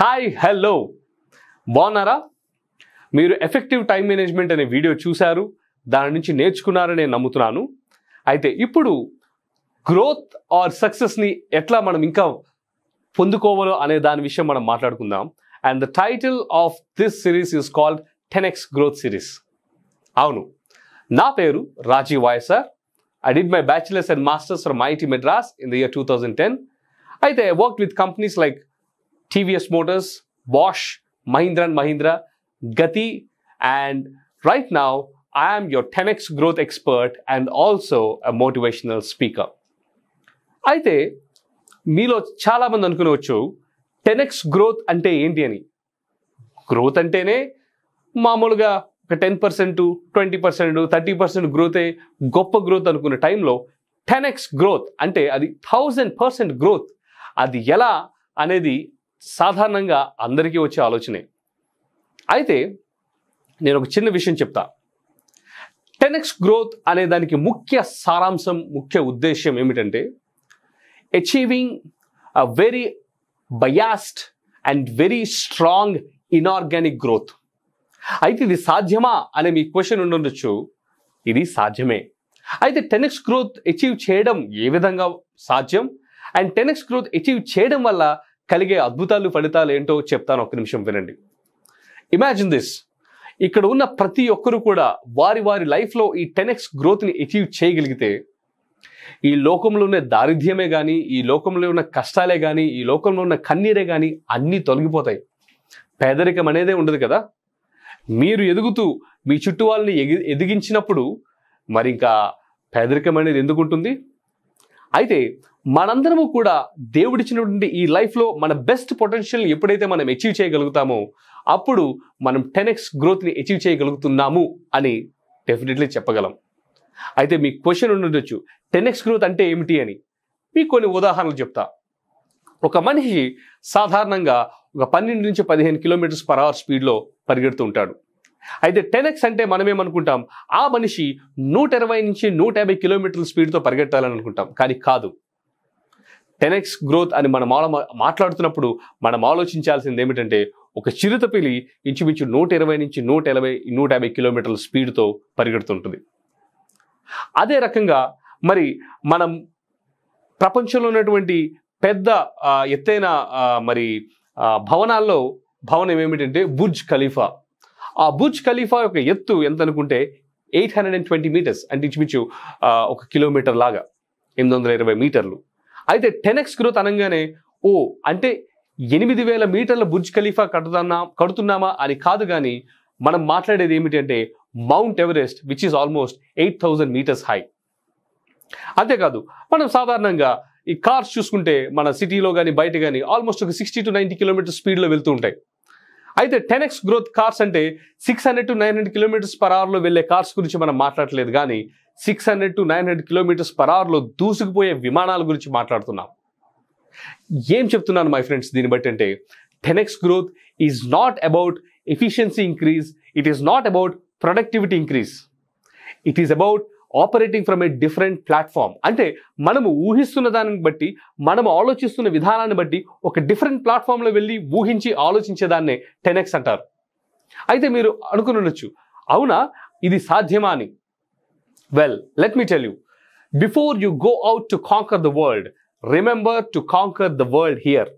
Hi hello బాగున్నారా మీరు effective time management అనే వీడియో చూశారు దాని నుంచి నేర్చుకున్నారని నేను నమ్ముతున్నాను అయితే ఇప్పుడు గ్రోత్ ఆర్ సక్సెస్ని ఎట్లా మనం ఇంకా పొందుకోవాలో అనే దాని విషయం మనం మాట్లాడుకుందాం and the title of this series is called ten X growth series అవును నా పేరు Rajeev Vayasar I did my bachelors and masters from IT Madras in the year two thousand ten అయితే I work with companies like TVS Motors Bosch Mahindra and Mahindra Gati and right now I am your 10x growth expert and also a motivational speaker అయితే మీలో చాలామంది అనుకునవచ్చు ten X growth అంటే ఏంటి అని growth అంటేనే మామూలుగా ఒక ten percent twenty percent thirty percent గ్రోతే గొప్ప గ్రోత్ అనుకునే టైంలో టెన్ ఎక్స్ గ్రోత్ అంటే అది థౌజండ్ పర్సెంట్ గ్రోత్ అది ఎలా అనేది సాధారణంగా అందరికీ వచ్చే ఆలోచనే అయితే నేను ఒక చిన్న విషయం చెప్తా టెనెక్స్ గ్రోత్ అనే దానికి ముఖ్య సారాంశం ముఖ్య ఉద్దేశం ఏమిటంటే achieving a very biased and very strong inorganic growth అయితే ఇది సాధ్యమా అనే మీ క్వశ్చన్ ఉండొచ్చు ఇది సాధ్యమే అయితే టెనెక్స్ గ్రోత్ అచీవ్ చేయడం ఏ విధంగా సాధ్యం అండ్ టెనెక్స్ గ్రోత్ అచీవ్ చేయడం వల్ల కలిగే అద్భుతాలు ఫలితాలు ఏంటో చెప్తాను ఒక్క నిమిషం వినండి ఇమాజిన్ దిస్ ఇక్కడ ఉన్న ప్రతి ఒక్కరు కూడా వారి వారి లైఫ్లో ఈ టెన్ ఎక్స్ గ్రోత్ని అచీవ్ చేయగలిగితే ఈ లోకంలో ఉన్న దారిద్ర్యమే కానీ ఈ లోకంలో ఉన్న కష్టాలే కానీ ఈ లోకంలో ఉన్న కన్నీరే కానీ అన్నీ తొలగిపోతాయి పేదరికం అనేదే ఉండదు కదా మీరు ఎదుగుతూ మీ చుట్టూ వాళ్ళని ఎగి ఎదిగించినప్పుడు మరి ఇంకా పేదరికం అనేది ఎందుకుంటుంది అయితే మనందరము కూడా దేవుడిచ్చినటువంటి ఈ లైఫ్లో మన బెస్ట్ పొటెన్షియల్ ఎప్పుడైతే మనం అచీవ్ చేయగలుగుతామో అప్పుడు మనం టెన్ ఎక్స్ గ్రోత్ని అచీవ్ చేయగలుగుతున్నాము అని డెఫినెట్లీ చెప్పగలం అయితే మీ క్వశ్చన్ ఉండొచ్చు టెన్ ఎక్స్ గ్రోత్ అంటే ఏమిటి అని మీకు కొన్ని ఉదాహరణలు చెప్తా ఒక మనిషి సాధారణంగా ఒక పన్నెండు నుంచి పదిహేను కిలోమీటర్స్ పర్ అవర్ స్పీడ్లో పరిగెడుతూ ఉంటాడు అయితే టెన్ ఎక్స్ అంటే మనమేమనుకుంటాం ఆ మనిషి నూట ఇరవై నుంచి నూట యాభై కిలోమీటర్ల స్పీడ్తో పరిగెట్టాలని అనుకుంటాం కానీ కాదు టెన్ ఎక్స్ గ్రోత్ అని మనం మాట్లాడుతున్నప్పుడు మనం ఆలోచించాల్సింది ఏమిటంటే ఒక చిరుతపిలి ఇంచుమించు నూట ఇరవై నుంచి నూట ఎనభై నూట యాభై కిలోమీటర్ల స్పీడ్తో పరిగెడుతుంటుంది అదే రకంగా మరి మనం ప్రపంచంలో ఉన్నటువంటి పెద్ద ఎత్తైన మరి భవనాల్లో భవనం ఏమిటంటే బుర్జ్ ఖలీఫా ఆ బుర్జ్ ఖలీఫా యొక్క ఎత్తు ఎంత అనుకుంటే eight hundred and twenty metres అంటే ఇంచుమించు ఒక కిలోమీటర్ లాగా ఎనిమిది వందల ఇరవై మీటర్లు అయితే టెన్ ఎక్స్ గ్రోత్ అనగానే ఓ అంటే ఎనిమిది వేల మీటర్ల బుర్జ్ ఖలీఫా కడుతున్నా కడుతున్నామా అని కాదు కానీ మనం మాట్లాడేది ఏమిటంటే Mount Everest which is almost eight thousand metres high అంతేకాదు మనం సాధారణంగా ఈ కార్స్ చూసుకుంటే మన సిటీలో కానీ బయట కానీ ఆల్మోస్ట్ ఒక సిక్స్టీ టు నైంటీ కిలోమీటర్ స్పీడ్లో వెళ్తూ ఉంటాయి అయితే టెన్ ఎక్స్ గ్రోత్ కార్స్ అంటే six hundred to nine hundred kilometres per అవర్లో వెళ్ళే కార్స్ గురించి మనం మాట్లాడలేదు కానీ six hundred to nine hundred kilometres per అవర్లో దూసుకుపోయే విమానాల గురించి మాట్లాడుతున్నాం ఏం చెప్తున్నాను మై ఫ్రెండ్స్ దీన్ని బట్టి అంటే ten X growth is not about efficiency increase it is not about productivity increase it is about operating from a different platform అంటే మనము ఊహిస్తున్న దానిని బట్టి మనము ఆలోచిస్తున్న విధానాన్ని బట్టి ఒక డిఫరెంట్ ప్లాట్ఫామ్లో వెళ్ళి ఊహించి ఆలోచించేదాన్ని టెనెక్స్ అంటారు అయితే మీరు అనుకుని ఉండొచ్చు అవునా ఇది సాధ్యమా అని well let me tell you before you go out to conquer the world remember to conquer the world here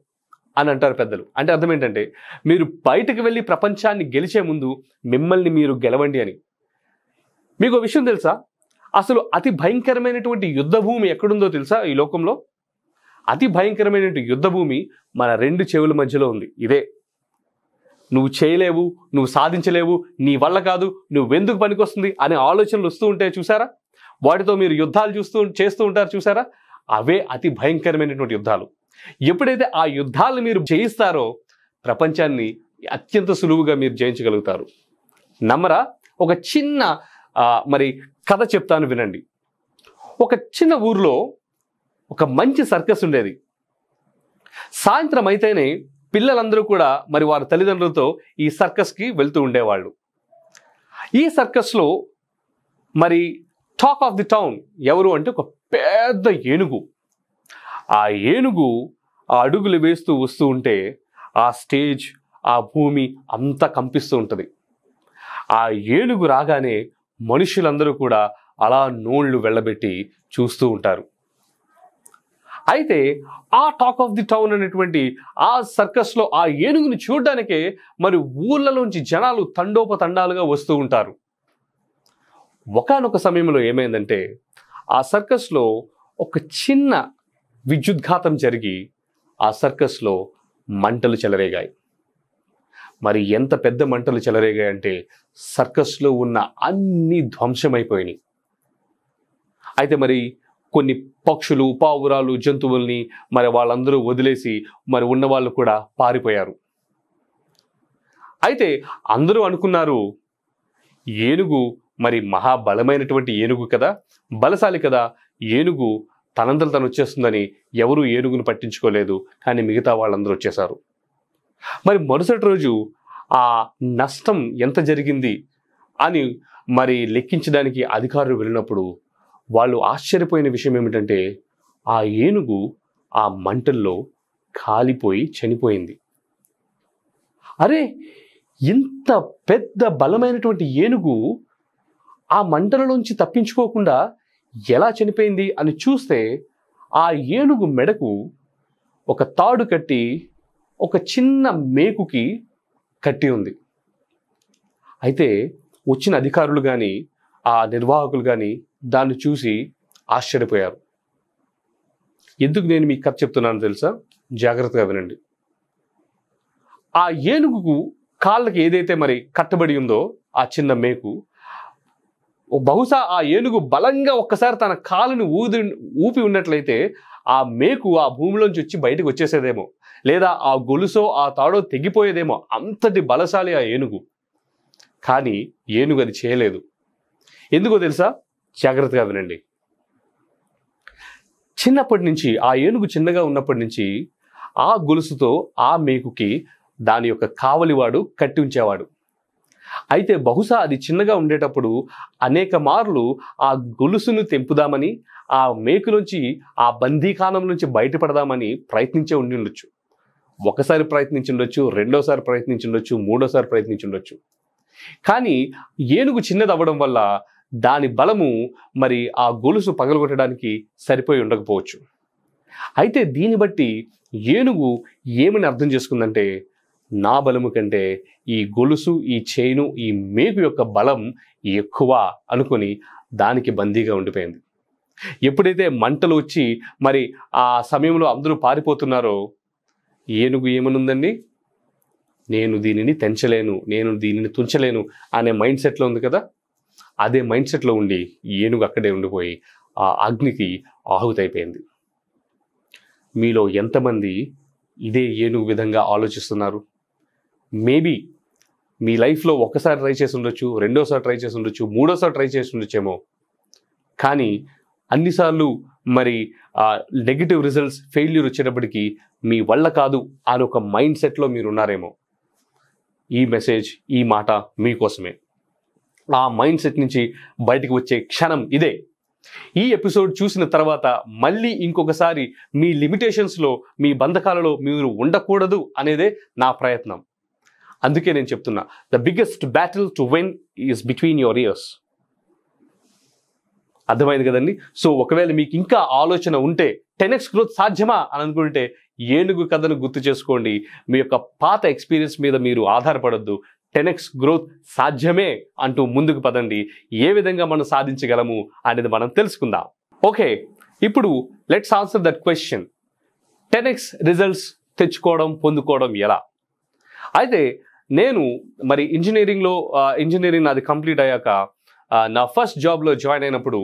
అని అంటారు పెద్దలు అంటే అర్థం ఏంటంటే మీరు బయటకు వెళ్ళి ప్రపంచాన్ని గెలిచే ముందు మిమ్మల్ని మీరు గెలవండి అని మీకు విషయం తెలుసా అసలు అతి భయంకరమైనటువంటి యుద్ధభూమి ఎక్కడుందో తెలుసా ఈ లోకంలో అతి భయంకరమైనటువంటి యుద్ధభూమి మన రెండు చెవుల మధ్యలో ఉంది ఇదే నువ్వు చేయలేవు నువ్వు సాధించలేవు నీ వల్ల కాదు నువ్వెందుకు పనికొస్తుంది అనే ఆలోచనలు వస్తూ ఉంటాయి చూసారా వాటితో మీరు యుద్ధాలు చూస్తూ చేస్తూ ఉంటారు చూసారా అవే అతి భయంకరమైనటువంటి యుద్ధాలు ఎప్పుడైతే ఆ యుద్ధాలను మీరు జయిస్తారో ప్రపంచాన్ని అత్యంత సులువుగా మీరు జయించగలుగుతారు నమ్మరా ఒక చిన్న మరి కథ చెప్తాను వినండి ఒక చిన్న ఊర్లో ఒక మంచి సర్కస్ ఉండేది సాయంత్రం అయితేనే పిల్లలందరూ కూడా మరి వారి తల్లిదండ్రులతో ఈ సర్కస్కి వెళ్తూ ఉండేవాళ్ళు ఈ సర్కస్లో మరి టాక్ ఆఫ్ ది టౌన్ ఎవరు అంటే ఒక పెద్ద ఏనుగు ఆ ఏనుగు ఆ అడుగులు వేస్తూ వస్తూ ఉంటే ఆ స్టేజ్ ఆ భూమి అంతా కంపిస్తూ ఉంటుంది ఆ ఏనుగు రాగానే మనుషులందరూ కూడా అలా నోళ్ళు వెళ్ళబెట్టి చూస్తూ ఉంటారు అయితే ఆ టాక్ ఆఫ్ ది టౌన్ అనేటువంటి ఆ సర్కస్లో ఆ ఏనుగుని చూడడానికి మరి ఊళ్ళలోంచి జనాలు తండోపతండాలుగా వస్తూ ఉంటారు ఒకనొక సమయంలో ఏమైందంటే ఆ సర్కస్లో ఒక చిన్న విద్యుద్ఘాతం జరిగి ఆ సర్కస్లో మంటలు చెలరేగాయి మరి ఎంత పెద్ద మంటలు చెలరేగాయి అంటే సర్కస్లో ఉన్న అన్ని ధ్వంసమైపోయినాయి అయితే మరి కొన్ని పక్షులు పావురాలు జంతువుల్ని మరి వాళ్ళందరూ వదిలేసి మరి ఉన్నవాళ్ళు కూడా పారిపోయారు అయితే అందరూ అనుకున్నారు ఏనుగు మరి మహాబలమైనటువంటి ఏనుగు కదా బలశాలి కదా ఏనుగు తనందరూ తను వచ్చేస్తుందని ఎవరూ ఏనుగును పట్టించుకోలేదు కానీ మిగతా వాళ్ళందరూ వచ్చేశారు మరి మరుసటి రోజు ఆ నష్టం ఎంత జరిగింది అని మరి లెక్కించడానికి అధికారులు వెళ్ళినప్పుడు వాళ్ళు ఆశ్చర్యపోయిన విషయం ఏమిటంటే ఆ ఏనుగు ఆ మంటల్లో కాలిపోయి చనిపోయింది అరే ఇంత పెద్ద బలమైనటువంటి ఏనుగు ఆ మంటలలోంచి తప్పించుకోకుండా ఎలా చనిపోయింది అని చూస్తే ఆ ఏనుగు మెడకు ఒక తాడు కట్టి ఒక చిన్న మేకుకి కట్టి ఉంది అయితే వచ్చిన అధికారులు కానీ ఆ నిర్వాహకులు కానీ దాన్ని చూసి ఆశ్చర్యపోయారు ఎందుకు నేను మీకు కథ చెప్తున్నాను తెలుసా జాగ్రత్తగా వినండి ఆ ఏనుగుకు కాళ్ళకి ఏదైతే మరి కట్టబడి ఉందో ఆ చిన్న మేకు బహుశా ఆ ఏనుగు బలంగా ఒక్కసారి తన కాలుని ఊది ఊపి ఉన్నట్లయితే ఆ మేకు ఆ భూమిలోంచి వచ్చి బయటకు వచ్చేసేదేమో లేదా ఆ గొలుసో ఆ తాడో తెగిపోయేదేమో అంతటి బలశాలి ఆ ఏనుగు కానీ ఏనుగు అది చేయలేదు ఎందుకో తెలుసా జాగ్రత్తగా వినండి చిన్నప్పటి నుంచి ఆ ఏనుగు చిన్నగా ఉన్నప్పటి నుంచి ఆ గొలుసుతో ఆ మేకుకి దాని యొక్క కావలివాడు కట్టి ఉంచేవాడు అయితే బహుశా అది చిన్నగా ఉండేటప్పుడు అనేక మార్లు ఆ గొలుసును తెంపుదామని ఆ మేకులోంచి ఆ బందీకానం నుంచి బయటపడదామని ప్రయత్నించే ఉండి ఉండొచ్చు ఒకసారి ప్రయత్నించి ఉండొచ్చు రెండోసారి ప్రయత్నించి ఉండొచ్చు మూడోసారి ప్రయత్నించుండొచ్చు కానీ ఏనుగు చిన్నది అవ్వడం వల్ల దాని బలము మరి ఆ గొలుసు పగలగొట్టడానికి సరిపోయి ఉండకపోవచ్చు అయితే దీన్ని బట్టి ఏనుగు ఏమని అర్థం చేసుకుందంటే నా బలము కంటే ఈ గొలుసు ఈ చేను ఈ మేకు యొక్క బలం ఎక్కువ అనుకుని దానికి బందీగా ఉండిపోయింది ఎప్పుడైతే మంటలు వచ్చి మరి ఆ సమయంలో అందరూ పారిపోతున్నారో ఏనుగు ఏమనుందండి నేను దీనిని తెంచలేను నేను దీనిని తుంచలేను అనే మైండ్ సెట్లో ఉంది కదా అదే మైండ్ సెట్లో ఉండి ఏనుగు అక్కడే ఉండిపోయి ఆ అగ్నికి ఆహుతైపోయింది మీలో ఎంతమంది ఇదే ఏనుగు విధంగా ఆలోచిస్తున్నారు మేబీ మీ లైఫ్లో ఒకసారి ట్రై చేసి ఉండొచ్చు రెండోసారి ట్రై చేసి ఉండొచ్చు మూడోసారి ట్రై చేసి ఉండొచ్చేమో కానీ అన్నిసార్లు మరి నెగిటివ్ రిజల్ట్స్ ఫెయిల్యూర్ వచ్చేటప్పటికి మీ వల్ల కాదు అని ఒక మైండ్ సెట్లో మీరు ఉన్నారేమో ఈ మెసేజ్ ఈ మాట మీకోసమే నా మైండ్ సెట్ నుంచి బయటకు వచ్చే క్షణం ఇదే ఈ ఎపిసోడ్ చూసిన తర్వాత మళ్ళీ ఇంకొకసారి మీ లిమిటేషన్స్లో మీ బంధకాలలో మీరు ఉండకూడదు అనేదే నా ప్రయత్నం అందుకే నేను చెప్తున్నా the biggest battle to win is between your ears అర్థమైంది కదండి సో ఒకవేళ మీకు ఇంకా ఆలోచన ఉంటే టెన్ ఎక్స్ గ్రోత్ సాధ్యమా అని అనుకుంటే ఏనుగు కథను గుర్తు చేసుకోండి మీ యొక్క పాత ఎక్స్పీరియన్స్ మీద మీరు ఆధారపడద్దు టెన్ ఎక్స్ గ్రోత్ సాధ్యమే అంటూ ముందుకు పదండి ఏ విధంగా మనం సాధించగలము అనేది మనం తెలుసుకుందాం ఓకే ఇప్పుడు let's answer that question ten results తెచ్చుకోవడం పొందుకోవడం ఎలా అయితే నేను మరి ఇంజనీరింగ్లో ఇంజనీరింగ్ నాది కంప్లీట్ అయ్యాక నా ఫస్ట్ జాబ్లో జాయిన్ అయినప్పుడు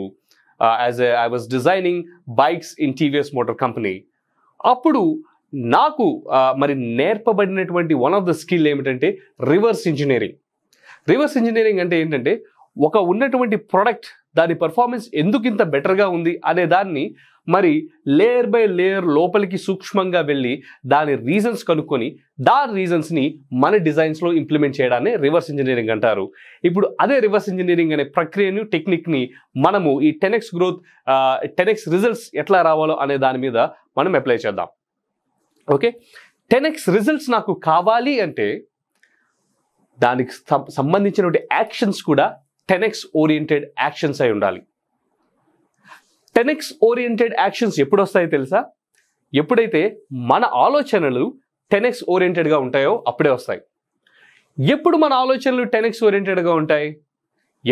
as I was designing bikes in TVS Motor company అప్పుడు నాకు మరి నేర్పబడినటువంటి వన్ ఆఫ్ ద స్కిల్ ఏమిటంటే రివర్స్ ఇంజనీరింగ్ రివర్స్ ఇంజనీరింగ్ అంటే ఏంటంటే ఒక ఉన్నటువంటి ప్రోడక్ట్ దాని పర్ఫార్మెన్స్ ఎందుకు ఇంత బెటర్గా ఉంది అనే దాన్ని మరి లేయర్ బై లేయర్ లోపలికి సూక్ష్మంగా వెళ్ళి దాని రీజన్స్ కనుక్కొని దాని రీజన్స్ని మన డిజైన్స్లో ఇంప్లిమెంట్ చేయడాన్ని రివర్స్ ఇంజనీరింగ్ అంటారు ఇప్పుడు అదే రివర్స్ ఇంజనీరింగ్ అనే ప్రక్రియను టెక్నిక్ని మనము ఈ టెనెక్స్ గ్రోత్ టెనెక్స్ రిజల్ట్స్ ఎట్లా రావాలో అనే దాని మీద మనం అప్లై చేద్దాం ఓకే టెన్ ఎక్స్ రిజల్ట్స్ నాకు కావాలి అంటే దానికి సంబంధించినటువంటి యాక్షన్స్ కూడా టెన్ ఎక్స్ ఓరియంటెడ్ యాక్షన్స్ అయి ఉండాలి టెన్ ఎక్స్ ఓరియంటెడ్ యాక్షన్స్ ఎప్పుడు వస్తాయో తెలుసా ఎప్పుడైతే మన ఆలోచనలు టెన్ ఎక్స్ ఓరియంటెడ్గా ఉంటాయో అప్పుడే వస్తాయి ఎప్పుడు మన ఆలోచనలు టెన్ ఎక్స్ ఓరియంటెడ్గా ఉంటాయి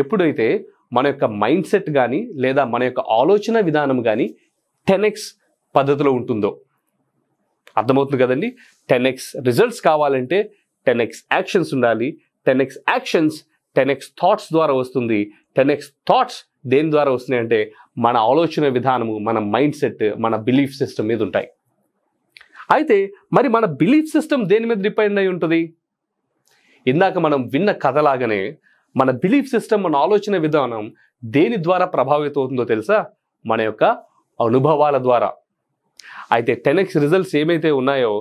ఎప్పుడైతే మన యొక్క మైండ్ సెట్ కానీ లేదా మన యొక్క ఆలోచన విధానం కానీ టెన్ ఎక్స్ పద్ధతిలో ఉంటుందో అర్థమవుతుంది కదండి టెన్ ఎక్స్ రిజల్ట్స్ కావాలంటే టెన్ ఎక్స్ యాక్షన్స్ ఉండాలి ten X actions ten X thoughts ద్వారా వస్తుంది టెన్ ఎక్స్ థాట్స్ దేని ద్వారా వస్తున్నాయంటే మన ఆలోచన విధానము మన మైండ్ సెట్ మన బిలీఫ్ సిస్టమ్ మీద ఉంటాయి అయితే మరి మన బిలీఫ్ సిస్టమ్ దేని మీద డిపెండ్ అయి ఉంటుంది ఇందాక మనం విన్న కథలాగానే మన బిలీఫ్ సిస్టమ్ మన ఆలోచన విధానం దేని ద్వారా ప్రభావితం అవుతుందో తెలుసా మన యొక్క అనుభవాల ద్వారా అయితే టెన్ ఎక్స్ రిజల్ట్స్ ఏమైతే ఉన్నాయో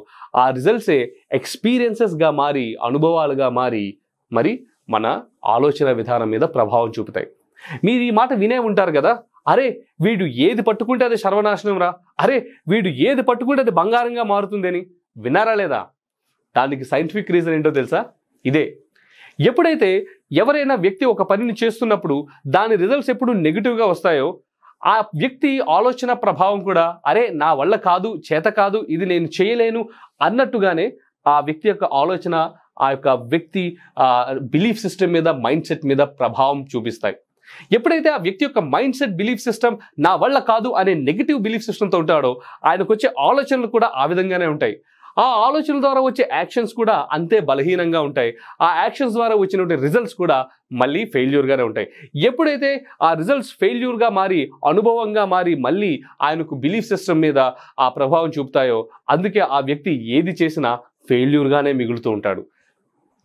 ఆ రిజల్ట్సే ఎక్స్పీరియన్సెస్గా మారి అనుభవాలుగా మారి మరి మన ఆలోచన విధానం మీద ప్రభావం చూపుతాయి మీరు ఈ మాట వినే ఉంటారు కదా అరే వీడు ఏది పట్టుకుంటే అది సర్వనాశనం రా అరే వీడు ఏది పట్టుకుంటే అది బంగారంగా మారుతుందని విన్నారా లేదా దానికి సైంటిఫిక్ రీజన్ ఏంటో తెలుసా ఇదే ఎప్పుడైతే ఎవరైనా వ్యక్తి ఒక పనిని చేస్తున్నప్పుడు దాని రిజల్ట్స్ ఎప్పుడు నెగిటివ్గా వస్తాయో ఆ వ్యక్తి ఆలోచన ప్రభావం కూడా అరే నా వల్ల కాదు చేత కాదు ఇది నేను చేయలేను అన్నట్టుగానే ఆ వ్యక్తి యొక్క ఆలోచన ఆ యొక్క వ్యక్తి బిలీఫ్ సిస్టమ్ మీద మైండ్ సెట్ మీద ప్రభావం చూపిస్తాయి ఎప్పుడైతే ఆ వ్యక్తి యొక్క మైండ్ సెట్ బిలీఫ్ సిస్టమ్ నా వల్ల కాదు అనే నెగిటివ్ బిలీఫ్ సిస్టమ్తో ఉంటాడో ఆయనకు వచ్చే ఆలోచనలు కూడా ఆ విధంగానే ఉంటాయి ఆ ఆలోచనల ద్వారా వచ్చే యాక్షన్స్ కూడా అంతే బలహీనంగా ఉంటాయి ఆ యాక్షన్స్ ద్వారా వచ్చినటువంటి రిజల్ట్స్ కూడా మళ్ళీ ఫెయిల్యూర్గానే ఉంటాయి ఎప్పుడైతే ఆ రిజల్ట్స్ ఫెయిల్యూర్గా మారి అనుభవంగా మారి మళ్ళీ ఆయనకు బిలీఫ్ సిస్టమ్ మీద ఆ ప్రభావం చూపుతాయో అందుకే ఆ వ్యక్తి ఏది చేసినా ఫెయిల్యూర్గానే మిగులుతూ ఉంటాడు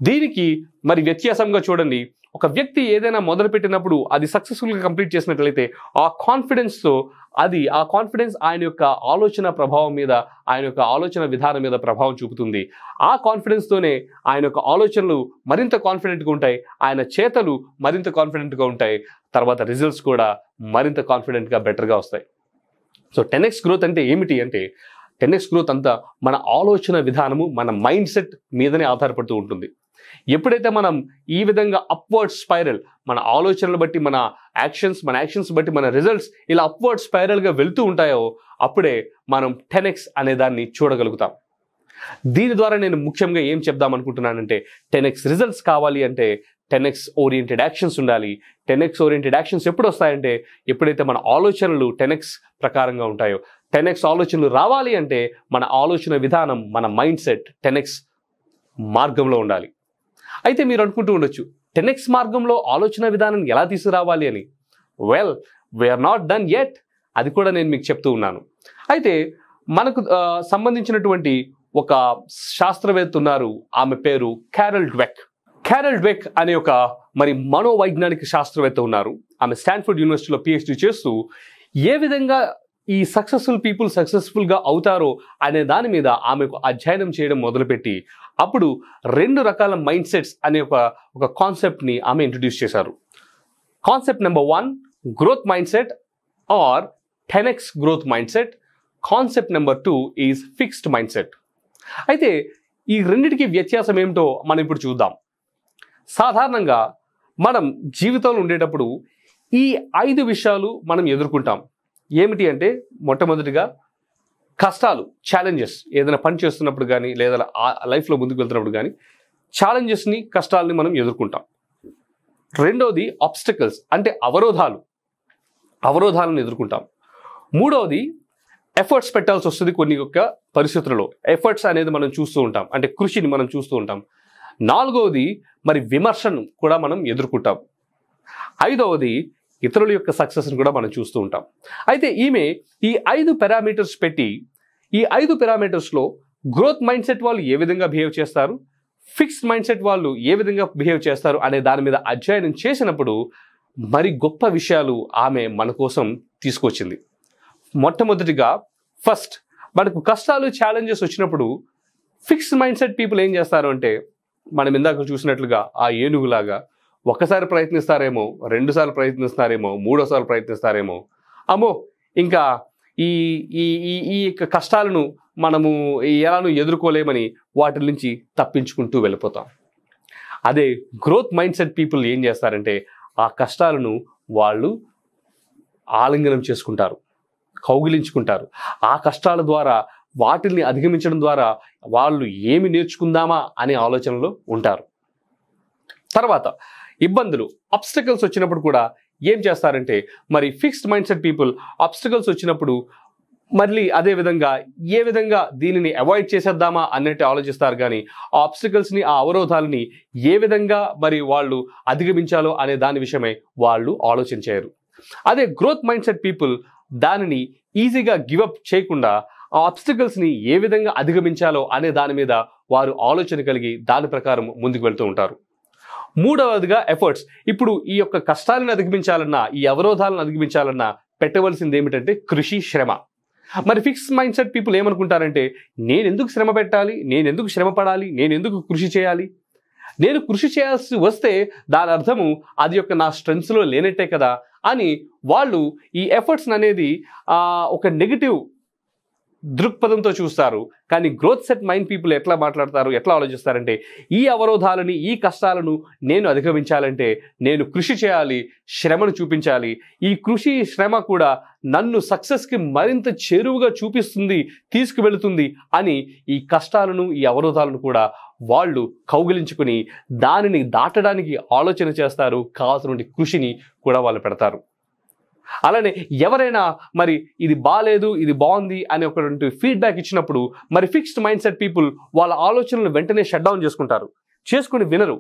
దీనికి మరి వ్యత్యాసంగా చూడండి ఒక వ్యక్తి ఏదైనా మొదలుపెట్టినప్పుడు అది సక్సెస్ఫుల్గా కంప్లీట్ చేసినట్లయితే ఆ కాన్ఫిడెన్స్తో అది ఆ కాన్ఫిడెన్స్ ఆయన యొక్క ఆలోచన ప్రభావం మీద ఆయన యొక్క ఆలోచన విధానం మీద ప్రభావం చూపుతుంది ఆ కాన్ఫిడెన్స్తోనే ఆయన యొక్క ఆలోచనలు మరింత కాన్ఫిడెంట్గా ఉంటాయి ఆయన చేతలు మరింత కాన్ఫిడెంట్గా ఉంటాయి తర్వాత రిజల్ట్స్ కూడా మరింత కాన్ఫిడెంట్గా బెటర్గా వస్తాయి సో టెన్ ఎక్స్ గ్రోత్ అంటే ఏమిటి అంటే టెన్ ఎక్స్ గ్రోత్ అంతా మన ఆలోచన విధానము మన మైండ్ సెట్ మీదనే ఆధారపడుతూ ఉంటుంది ఎప్పుడైతే మనం ఈ విధంగా అప్వర్డ్ స్పైరల్ మన ఆలోచనలు బట్టి మన యాక్షన్స్ మన యాక్షన్స్ బట్టి మన రిజల్ట్స్ ఇలా అప్వర్డ్ స్పైరల్గా వెళ్తూ ఉంటాయో అప్పుడే మనం టెనెక్స్ అనే దాన్ని చూడగలుగుతాం దీని ద్వారా నేను ముఖ్యంగా ఏం చెప్దాం అనుకుంటున్నానంటే టెనెక్స్ రిజల్ట్స్ కావాలి అంటే టెనెక్స్ ఓరియంటెడ్ యాక్షన్స్ ఉండాలి టెనెక్స్ ఓరియంటెడ్ యాక్షన్స్ ఎప్పుడు వస్తాయంటే ఎప్పుడైతే మన ఆలోచనలు టెనెక్స్ ప్రకారంగా ఉంటాయో టెనెక్స్ ఆలోచనలు రావాలి అంటే మన ఆలోచన విధానం మన మైండ్ సెట్ టెనెక్స్ మార్గంలో ఉండాలి అయితే మీరు అనుకుంటూ ఉండొచ్చు టెన్ ఎక్స్ మార్గంలో ఆలోచన విధానం ఎలా తీసుకురావాలి అని well we're not done yet అది కూడా నేను మీకు చెప్తూ ఉన్నాను అయితే మనకు సంబంధించినటువంటి ఒక శాస్త్రవేత్త ఉన్నారు ఆమె పేరు క్యారల్ డ్వెక్ క్యారల్ డ్వెక్ అనే ఒక మరి మనోవైజ్ఞానిక శాస్త్రవేత్త ఉన్నారు ఆమె స్టాన్ఫర్డ్ యూనివర్సిటీలో పిహెచ్డీ చేస్తూ ఏ విధంగా ఈ సక్సెస్ఫుల్ పీపుల్ సక్సెస్ఫుల్గా అవుతారో అనే దాని మీద ఆమెకు అధ్యయనం చేయడం మొదలుపెట్టి అప్పుడు రెండు రకాల మైండ్ సెట్స్ అనే ఒక ఒక కాన్సెప్ట్ని ఆమె ఇంట్రడ్యూస్ చేశారు concept number one growth mindset or ten X growth mindset concept number two is fixed mindset అయితే ఈ రెండిటికి వ్యత్యాసం ఏమిటో మనం ఇప్పుడు చూద్దాం సాధారణంగా మనం జీవితంలో ఉండేటప్పుడు ఈ ఐదు విషయాలు మనం ఎదుర్కొంటాం ఏమిటి అంటే మొట్టమొదటిగా కష్టాలు ఛాలెంజెస్ ఏదైనా పని చేస్తున్నప్పుడు కానీ లేదా లైఫ్లో ముందుకు వెళ్తున్నప్పుడు కానీ ఛాలెంజెస్ని కష్టాలని మనం ఎదుర్కొంటాం రెండోది ఆబ్స్టకల్స్ అంటే అవరోధాలు అవరోధాలను ఎదుర్కొంటాం మూడవది ఎఫర్ట్స్ పెట్టాల్సి వస్తుంది కొన్ని యొక్క పరిస్థితులలో ఎఫర్ట్స్ అనేది మనం చూస్తూ ఉంటాం అంటే కృషిని మనం చూస్తూ ఉంటాం నాలుగవది మరి విమర్శను కూడా మనం ఎదుర్కొంటాం ఐదవది ఇతరుల యొక్క సక్సెస్ని కూడా మనం చూస్తూ ఉంటాం అయితే ఈమె ఈ ఐదు పారామీటర్స్ పెట్టి ఈ ఐదు పారామీటర్స్లో గ్రోత్ మైండ్ సెట్ వాళ్ళు ఏ విధంగా బిహేవ్ చేస్తారు ఫిక్స్డ్ మైండ్ సెట్ వాళ్ళు ఏ విధంగా బిహేవ్ చేస్తారు అనే దాని మీద అధ్యయనం చేసినప్పుడు మరి గొప్ప విషయాలు ఆమె మన కోసం తీసుకొచ్చింది మొట్టమొదటిగా ఫస్ట్ మనకు కష్టాలు ఛాలెంజెస్ వచ్చినప్పుడు ఫిక్స్డ్ మైండ్ సెట్ పీపుల్ ఏం చేస్తారు అంటే మనం ఇందాక చూసినట్లుగా ఆ ఏనుగులాగా ఒక్కసారి ప్రయత్నిస్తారేమో రెండుసార్లు ప్రయత్నిస్తారేమో మూడోసార్లు ప్రయత్నిస్తారేమో అమ్మో ఇంకా ఈ ఈ ఈ యొక్క కష్టాలను మనము ఎలానూ ఎదుర్కోలేమని వాటి నుంచి తప్పించుకుంటూ వెళ్ళిపోతాం అదే గ్రోత్ మైండ్ సెట్ పీపుల్ ఏం చేస్తారంటే ఆ కష్టాలను వాళ్ళు ఆలింగనం చేసుకుంటారు కౌగిలించుకుంటారు ఆ కష్టాల ద్వారా వాటిని అధిగమించడం ద్వారా వాళ్ళు ఏమి నేర్చుకుందామా అనే ఆలోచనలో ఉంటారు తర్వాత ఇబ్బందులు అబ్స్టకల్స్ వచ్చినప్పుడు కూడా ఏం చేస్తారంటే మరి fixed mindset people obstacles వచ్చినప్పుడు మళ్ళీ అదేవిధంగా ఏ విధంగా దీనిని అవాయిడ్ చేసేద్దామా అన్నట్టు ఆలోచిస్తారు కానీ ఆ ఆబ్స్టికల్స్ని ఆ అవరోధాలని ఏ విధంగా మరి వాళ్ళు అధిగమించాలో అనే దాని విషయమై వాళ్ళు ఆలోచించారు అదే గ్రోత్ మైండ్ సెట్ పీపుల్ దానిని ఈజీగా గివప్ చేయకుండా ఆ ఆబ్స్టికల్స్ని ఏ విధంగా అధిగమించాలో అనే దాని మీద వారు ఆలోచన కలిగి దాని ప్రకారం ముందుకు వెళ్తూ ఉంటారు మూడవదిగా ఎఫర్ట్స్ ఇప్పుడు ఈ యొక్క కష్టాలను అధిగమించాలన్నా ఈ అవరోధాలను అధిగమించాలన్నా పెట్టవలసింది ఏమిటంటే కృషి శ్రమ మరి ఫిక్స్ మైండ్ సెట్ పీపుల్ ఏమనుకుంటారంటే నేను ఎందుకు శ్రమ పెట్టాలి నేను ఎందుకు శ్రమ పడాలి నేను ఎందుకు కృషి చేయాలి నేను కృషి చేయాల్సి వస్తే దాని అర్థము అది యొక్క నా స్ట్రెంగ్స్లో లేనట్టే కదా అని వాళ్ళు ఈ ఎఫర్ట్స్ అనేది ఒక నెగిటివ్ దృక్పథంతో చూస్తారు కానీ గ్రోత్ సెట్ మైండ్ పీపుల్ ఎట్లా మాట్లాడతారు ఎట్లా ఆలోచిస్తారంటే ఈ అవరోధాలని ఈ కష్టాలను నేను అధిగమించాలంటే నేను కృషి చేయాలి శ్రమను చూపించాలి ఈ కృషి శ్రమ కూడా నన్ను సక్సెస్కి మరింత చేరువుగా చూపిస్తుంది తీసుకువెళుతుంది అని ఈ కష్టాలను ఈ అవరోధాలను కూడా వాళ్ళు కౌగిలించుకుని దానిని దాటడానికి ఆలోచన చేస్తారు కావాల్సినటువంటి కృషిని కూడా వాళ్ళు పెడతారు అలానే ఎవరైనా మరి ఇది బాగాలేదు ఇది బాగుంది అనే ఒకటువంటి ఫీడ్బ్యాక్ ఇచ్చినప్పుడు మరి ఫిక్స్డ్ మైండ్ సెట్ పీపుల్ వాళ్ళ ఆలోచనలు వెంటనే షట్ డౌన్ చేసుకుంటారు చేసుకుని వినరు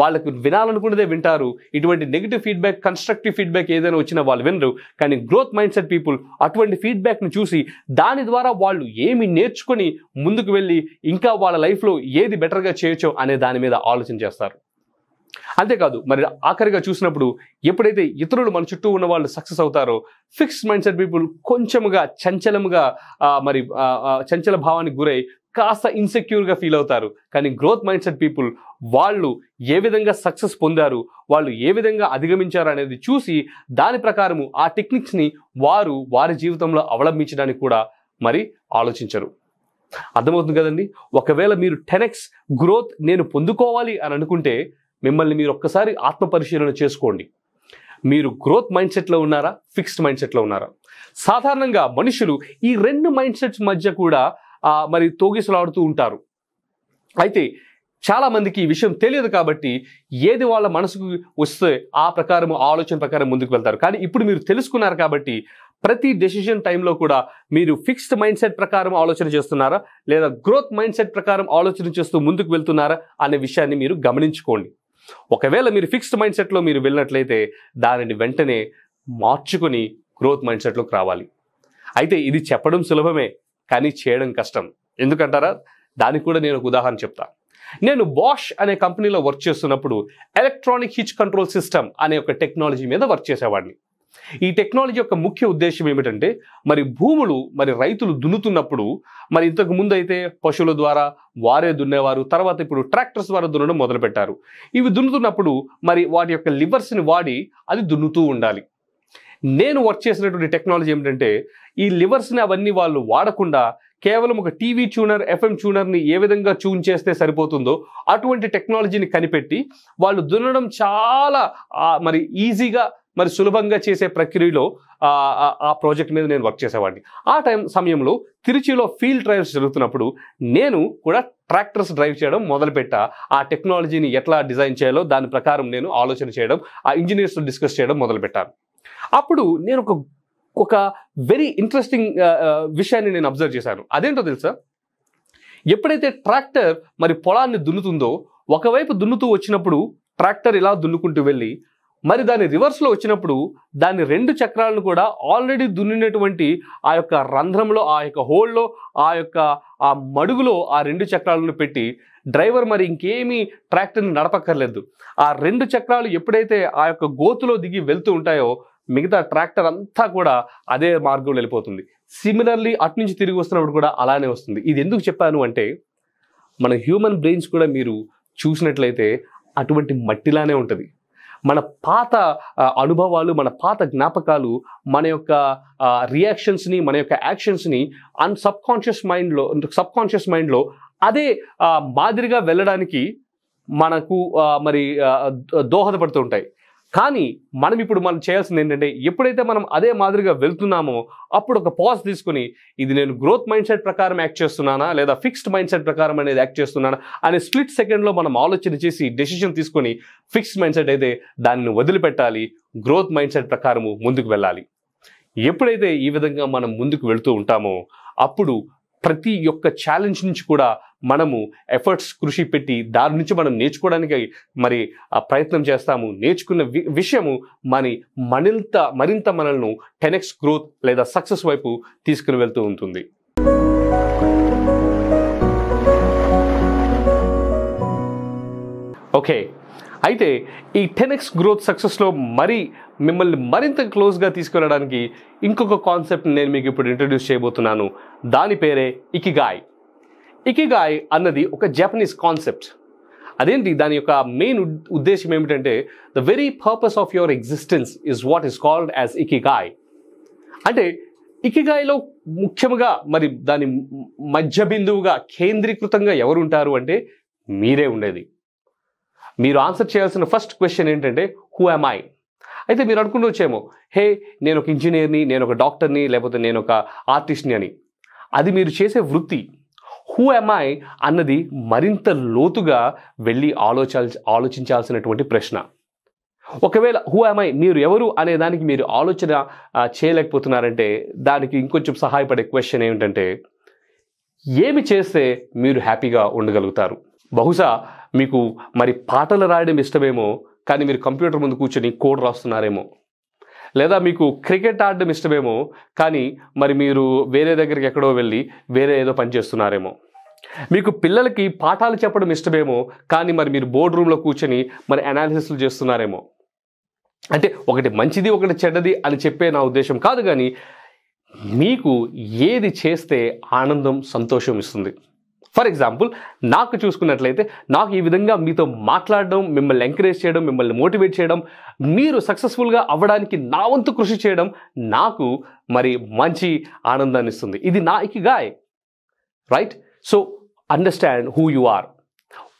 వాళ్ళకు వినాలనుకున్నదే వింటారు ఇటువంటి నెగిటివ్ ఫీడ్బ్యాక్ కన్స్ట్రక్టివ్ ఫీడ్బ్యాక్ ఏదైనా వచ్చినా వాళ్ళు వినరు కానీ గ్రోత్ మైండ్ సెట్ పీపుల్ అటువంటి ఫీడ్బ్యాక్ను చూసి దాని ద్వారా వాళ్ళు ఏమి నేర్చుకొని ముందుకు వెళ్ళి ఇంకా వాళ్ళ లైఫ్లో ఏది బెటర్గా చేయొచ్చో అనే దాని మీద ఆలోచన చేస్తారు అంతేకాదు మరి ఆఖరిగా చూసినప్పుడు ఎప్పుడైతే ఇతరులు మన చుట్టూ ఉన్న వాళ్ళు సక్సెస్ అవుతారో ఫిక్స్డ్ మైండ్ సెట్ పీపుల్ కొంచెముగా చంచలముగా మరి చంచల భావానికి గురై కాస్త ఇన్సెక్యూర్గా ఫీల్ అవుతారు కానీ గ్రోత్ మైండ్ సెట్ పీపుల్ వాళ్ళు ఏ విధంగా సక్సెస్ పొందారు వాళ్ళు ఏ విధంగా అధిగమించారు అనేది చూసి దాని ప్రకారము ఆ టెక్నిక్స్ని వారు వారి జీవితంలో అవలంబించడానికి కూడా మరి ఆలోచించరు అర్థమవుతుంది కదండి ఒకవేళ మీరు టెనెక్స్ గ్రోత్ నేను పొందుకోవాలి అని అనుకుంటే మిమ్మల్ని మీరు ఒక్కసారి ఆత్మపరిశీలన చేసుకోండి మీరు గ్రోత్ మైండ్ సెట్లో ఉన్నారా ఫిక్స్డ్ మైండ్ సెట్లో ఉన్నారా సాధారణంగా మనుషులు ఈ రెండు మైండ్ సెట్స్ మధ్య కూడా మరి తోగిసలాడుతూ ఉంటారు అయితే చాలామందికి ఈ విషయం తెలియదు కాబట్టి ఏది వాళ్ళ మనసుకు వస్తే ఆ ప్రకారం ఆలోచన ప్రకారం ముందుకు వెళ్తారు కానీ ఇప్పుడు మీరు తెలుసుకున్నారు కాబట్టి ప్రతి డెసిషన్ టైంలో కూడా మీరు ఫిక్స్డ్ మైండ్ సెట్ ప్రకారం ఆలోచన చేస్తున్నారా లేదా గ్రోత్ మైండ్ సెట్ ప్రకారం ఆలోచన చేస్తూ ముందుకు వెళ్తున్నారా అనే విషయాన్ని మీరు గమనించుకోండి ఒకవేళ మీరు ఫిక్స్డ్ మైండ్ సెట్లో మీరు వెళ్ళినట్లయితే దానిని వెంటనే మార్చుకుని గ్రోత్ మైండ్ సెట్లోకి రావాలి అయితే ఇది చెప్పడం సులభమే కానీ చేయడం కష్టం ఎందుకంటారా దానికి కూడా నేను ఒక ఉదాహరణ చెప్తాను నేను బాష్ అనే కంపెనీలో వర్క్ చేస్తున్నప్పుడు ఎలక్ట్రానిక్ హిచ్ కంట్రోల్ సిస్టమ్ అనే ఒక టెక్నాలజీ మీద వర్క్ చేసేవాడిని ఈ టెక్నాలజీ యొక్క ముఖ్య ఉద్దేశం ఏమిటంటే మరి భూములు మరి రైతులు దున్నుతున్నప్పుడు మరి ఇంతకు ముందు అయితే పశువుల ద్వారా వారే దున్నేవారు తర్వాత ఇప్పుడు ట్రాక్టర్స్ ద్వారా దున్నడం మొదలుపెట్టారు ఇవి దున్నుతున్నప్పుడు మరి వాటి యొక్క లివర్స్ని వాడి అది దున్నుతూ ఉండాలి నేను వర్క్ చేసినటువంటి టెక్నాలజీ ఏమిటంటే ఈ లివర్స్ని అవన్నీ వాళ్ళు వాడకుండా కేవలం ఒక టీవీ ట్యూనర్ ఎఫ్ఎం ట్యూనర్ని ఏ విధంగా ట్యూన్ చేస్తే సరిపోతుందో అటువంటి టెక్నాలజీని కనిపెట్టి వాళ్ళు దున్నడం చాలా మరి ఈజీగా మరి సులభంగా చేసే ప్రక్రియలో ఆ ప్రాజెక్ట్ మీద నేను వర్క్ చేసేవాడిని ఆ టైం సమయంలో తిరుచిలో ఫీల్డ్ ట్రయల్స్ జరుగుతున్నప్పుడు నేను కూడా ట్రాక్టర్స్ డ్రైవ్ చేయడం మొదలుపెట్టా ఆ టెక్నాలజీని ఎట్లా డిజైన్ చేయాలో దాని ప్రకారం నేను ఆలోచన చేయడం ఆ ఇంజనీర్స్తో డిస్కస్ చేయడం మొదలుపెట్టాను అప్పుడు నేను ఒక ఒక వెరీ ఇంట్రెస్టింగ్ విషయాన్ని నేను అబ్జర్వ్ చేశాను అదేంటో తెలుసా ఎప్పుడైతే ట్రాక్టర్ మరి పొలాన్ని దున్నుతుందో ఒకవైపు దున్నుతూ వచ్చినప్పుడు ట్రాక్టర్ ఇలా దున్నుకుంటూ వెళ్ళి మరి దాని రివర్స్లో వచ్చినప్పుడు దాని రెండు చక్రాలను కూడా ఆల్రెడీ దున్నినటువంటి ఆ యొక్క రంధ్రంలో ఆ యొక్క హోల్లో ఆ యొక్క ఆ మడుగులో ఆ రెండు చక్రాలను పెట్టి డ్రైవర్ మరి ఇంకేమీ ట్రాక్టర్ని నడపక్కర్లేదు ఆ రెండు చక్రాలు ఎప్పుడైతే ఆ యొక్క గోతులో దిగి వెళ్తూ ఉంటాయో మిగతా ట్రాక్టర్ అంతా కూడా అదే మార్గంలో వెళ్ళిపోతుంది సిమిలర్లీ అటు నుంచి తిరిగి వస్తున్నప్పుడు కూడా అలానే వస్తుంది ఇది ఎందుకు చెప్పాను అంటే మన హ్యూమన్ బ్రెయిన్స్ కూడా మీరు చూసినట్లయితే అటువంటి మట్టిలానే ఉంటుంది మన పాత అనుభవాలు మన పాత జ్ఞాపకాలు మన యొక్క రియాక్షన్స్ని మన యొక్క యాక్షన్స్ని అన్ సబ్కాన్షియస్ మైండ్లో సబ్కాన్షియస్ మైండ్లో అదే మాదిరిగా వెళ్ళడానికి మనకు మరి దోహదపడుతూ ఉంటాయి కానీ మనం ఇప్పుడు మనం చేయాల్సింది ఏంటంటే ఎప్పుడైతే మనం అదే మాదిరిగా వెళ్తున్నామో అప్పుడు ఒక పాజ్ తీసుకుని ఇది నేను గ్రోత్ మైండ్ సెట్ ప్రకారం యాక్ట్ చేస్తున్నానా లేదా ఫిక్స్డ్ మైండ్ సెట్ ప్రకారం అనేది యాక్ట్ చేస్తున్నానా అనే స్ప్లిట్ సెకండ్లో మనం ఆలోచన చేసి డెసిషన్ తీసుకొని ఫిక్స్డ్ మైండ్ సెట్ అయితే దాన్ని వదిలిపెట్టాలి గ్రోత్ మైండ్ సెట్ ప్రకారము ముందుకు వెళ్ళాలి ఎప్పుడైతే ఈ విధంగా మనం ముందుకు వెళుతూ ఉంటామో అప్పుడు ప్రతి ఒక్క ఛాలెంజ్ నుంచి కూడా మనము ఎఫర్ట్స్ కృషి పెట్టి దాని నుంచి మనం నేర్చుకోవడానికి మరి ప్రయత్నం చేస్తాము నేర్చుకున్న వి విషయము మన మరింత మరింత మనల్ని టెనెక్స్ గ్రోత్ లేదా సక్సెస్ వైపు తీసుకుని వెళ్తూ ఉంటుంది ఓకే అయితే ఈ టెనెక్స్ గ్రోత్ సక్సెస్లో మరి మిమ్మల్ని మరింత క్లోజ్గా తీసుకెళ్ళడానికి ఇంకొక కాన్సెప్ట్ నేను మీకు ఇప్పుడు ఇంట్రడ్యూస్ చేయబోతున్నాను దాని పేరే ఇకిగాయ్ ఇకిగాయ్ అన్నది ఒక జపనీస్ కాన్సెప్ట్ అదేంటి దాని యొక్క మెయిన్ ఉద్దేశం ఏమిటంటే the very purpose of your existence is what is called as ikigai అంటే ఇకిగాయలో ముఖ్యంగా మరి దాని మధ్య బిందువుగా కేంద్రీకృతంగా ఎవరు ఉంటారు అంటే మీరే ఉండేది మీరు ఆన్సర్ చేయాల్సిన ఫస్ట్ క్వశ్చన్ ఏంటంటే హూ యామ్ ఐ అయితే మీరు అనుకుండొచ్చేమో హే నేను ఒక ఇంజనీర్ని నేను ఒక డాక్టర్ని లేకపోతే నేను ఒక ఆర్టిస్ట్ని అని అది మీరు చేసే వృత్తి హూ ఎమ్ ఐ అన్నది మరింత లోతుగా వెళ్ళి ఆలోచాల్ ఆలోచించాల్సినటువంటి ప్రశ్న ఒకవేళ హూ ఎమ్ ఐ మీరు ఎవరు అనే దానికి మీరు ఆలోచన చేయలేకపోతున్నారంటే దానికి ఇంకొంచెం సహాయపడే క్వశ్చన్ ఏమిటంటే ఏమి చేస్తే మీరు హ్యాపీగా ఉండగలుగుతారు బహుశా మీకు మరి పాటలు రాయడం ఇష్టమేమో కానీ మీరు కంప్యూటర్ ముందు కూర్చొని కోడ్ రాస్తున్నారేమో లేదా మీకు క్రికెట్ ఆడడం ఇష్టమేమో కానీ మరి మీరు వేరే దగ్గరికి ఎక్కడో వెళ్ళి వేరే ఏదో పని చేస్తున్నారేమో మీకు పిల్లలకి పాఠాలు చెప్పడం ఇష్టమేమో కానీ మరి మీరు బోర్డు రూమ్లో కూర్చొని మరి అనాలిసిస్లు చేస్తున్నారేమో అంటే ఒకటి మంచిది ఒకటి చెడ్డది అని చెప్పే నా ఉద్దేశం కాదు కానీ మీకు ఏది చేస్తే ఆనందం సంతోషం ఇస్తుంది ఫర్ ఎగ్జాంపుల్ నాకు చూసుకున్నట్లయితే నాకు ఈ విధంగా మీతో మాట్లాడడం మిమ్మల్ని ఎంకరేజ్ చేయడం మిమ్మల్ని మోటివేట్ చేయడం మీరు సక్సెస్ఫుల్గా అవ్వడానికి నా వంతు కృషి చేయడం నాకు మరి మంచి ఆనందాన్ని ఇస్తుంది ఇది నా గాయ్ right so understand who you are